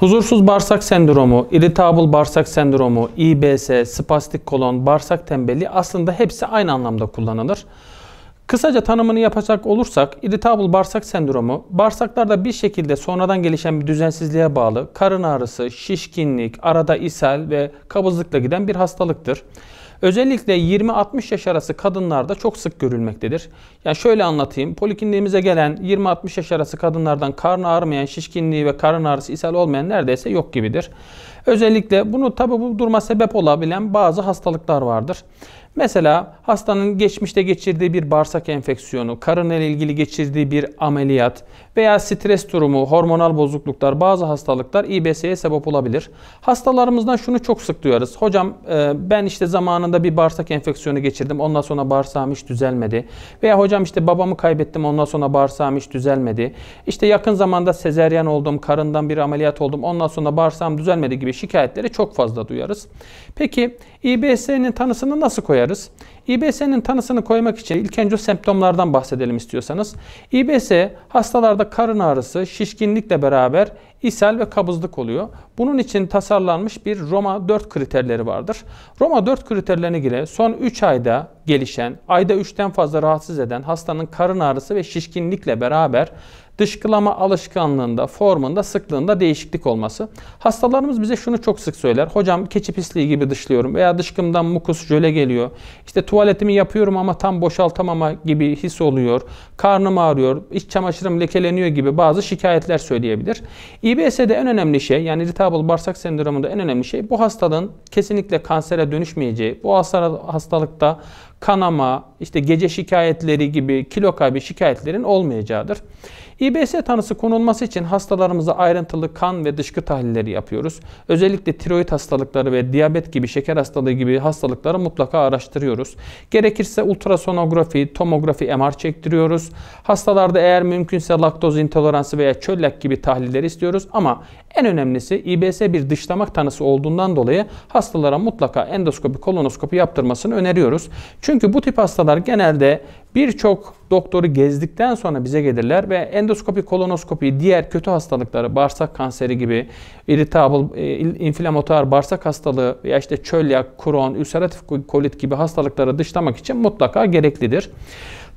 Huzursuz bağırsak sendromu, irritable bağırsak sendromu, IBS, spastik kolon, bağırsak tembelliği aslında hepsi aynı anlamda kullanılır. Kısaca tanımını yapacak olursak, irritable bağırsak sendromu, bağırsaklarda bir şekilde sonradan gelişen bir düzensizliğe bağlı karın ağrısı, şişkinlik, arada ishal ve kabızlıkla giden bir hastalıktır. Özellikle 20-60 yaş arası kadınlarda çok sık görülmektedir. Yani şöyle anlatayım. Polikliniğimize gelen 20-60 yaş arası kadınlardan karnı ağrımayan, şişkinliği ve karın ağrısı ishal olmayan neredeyse yok gibidir. Özellikle bunu tabi bu duruma sebep olabilen bazı hastalıklar vardır. Mesela hastanın geçmişte geçirdiği bir bağırsak enfeksiyonu, karın ile ilgili geçirdiği bir ameliyat veya stres durumu, hormonal bozukluklar, bazı hastalıklar İBS'ye sebep olabilir. Hastalarımızdan şunu çok sık duyarız. Hocam e, ben işte zamanında bir bağırsak enfeksiyonu geçirdim. Ondan sonra bağırsağım hiç düzelmedi. Veya hocam işte babamı kaybettim. Ondan sonra bağırsağım hiç düzelmedi. İşte yakın zamanda sezeryen oldum. Karından bir ameliyat oldum. Ondan sonra bağırsağım düzelmedi gibi şikayetleri çok fazla duyarız. Peki İBS'nin tanısını nasıl koyarız? İBS'nin tanısını koymak için ilk önce semptomlardan bahsedelim istiyorsanız. İBS hastalarda karın ağrısı, şişkinlikle beraber ishal ve kabızlık oluyor. Bunun için tasarlanmış bir Roma 4 kriterleri vardır. Roma 4 kriterlerine göre son 3 ayda gelişen, ayda 3'ten fazla rahatsız eden hastanın karın ağrısı ve şişkinlikle beraber dışkılama alışkanlığında, formunda, sıklığında değişiklik olması. Hastalarımız bize şunu çok sık söyler. Hocam keçi pisliği gibi dışlıyorum veya dışkımdan mukus jöle geliyor. İşte tuvaletimi yapıyorum ama tam boşaltamama gibi his oluyor. Karnım ağrıyor, iç çamaşırım lekeleniyor gibi bazı şikayetler söyleyebilir. İBS'de en önemli şey yani irritable bağırsak sendromunda en önemli şey bu hastalığın kesinlikle kansere dönüşmeyeceği, bu hastalıkta kanama, işte gece şikayetleri gibi kilo kaybı şikayetlerin olmayacağıdır. İBS tanısı konulması için hastalarımıza ayrıntılı kan ve dışkı tahlilleri yapıyoruz. Özellikle tiroid hastalıkları ve diyabet gibi şeker hastalığı gibi hastalıkları mutlaka araştırıyoruz. Gerekirse ultrasonografi, tomografi, MR çektiriyoruz. Hastalarda eğer mümkünse laktoz intoleransı veya çöllak gibi tahlilleri istiyoruz ama en önemlisi İBS bir dışlamak tanısı olduğundan dolayı hastalara mutlaka endoskopi, kolonoskopi yaptırmasını öneriyoruz. Çünkü bu tip hastalar genelde Birçok doktoru gezdikten sonra bize gelirler ve endoskopi, kolonoskopi, diğer kötü hastalıkları, bağırsak kanseri gibi, irritabl, e, inflamatuar bağırsak hastalığı veya işte çölyak, kron, ülseratif kolit gibi hastalıkları dışlamak için mutlaka gereklidir.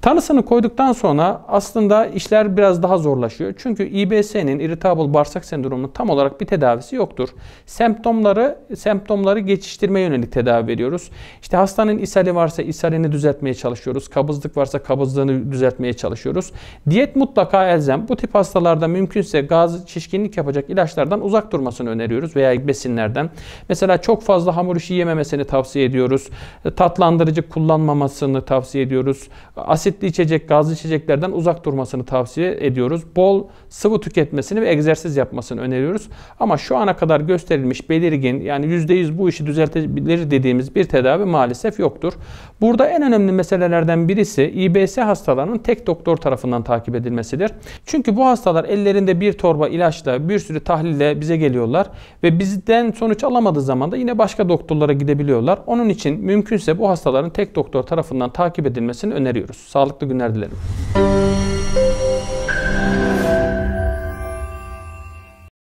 Tanısını koyduktan sonra aslında işler biraz daha zorlaşıyor. Çünkü IBS'nin irritable bağırsak sendromunun tam olarak bir tedavisi yoktur. Semptomları semptomları geçiştirmeye yönelik tedavi veriyoruz. İşte hastanın ishali varsa ishalini düzeltmeye çalışıyoruz. Kabızlık varsa kabızlığını düzeltmeye çalışıyoruz. Diyet mutlaka elzem. Bu tip hastalarda mümkünse gaz şişkinlik yapacak ilaçlardan uzak durmasını öneriyoruz veya besinlerden. Mesela çok fazla hamur işi yememesini tavsiye ediyoruz. Tatlandırıcı kullanmamasını tavsiye ediyoruz. Asit asitli içecek, gazlı içeceklerden uzak durmasını tavsiye ediyoruz. Bol sıvı tüketmesini ve egzersiz yapmasını öneriyoruz. Ama şu ana kadar gösterilmiş belirgin yani %100 bu işi düzeltebilir dediğimiz bir tedavi maalesef yoktur. Burada en önemli meselelerden birisi İBS hastalarının tek doktor tarafından takip edilmesidir. Çünkü bu hastalar ellerinde bir torba ilaçla, bir sürü tahlille bize geliyorlar ve bizden sonuç alamadığı zaman da yine başka doktorlara gidebiliyorlar. Onun için mümkünse bu hastaların tek doktor tarafından takip edilmesini öneriyoruz. Sağlıklı günler dilerim.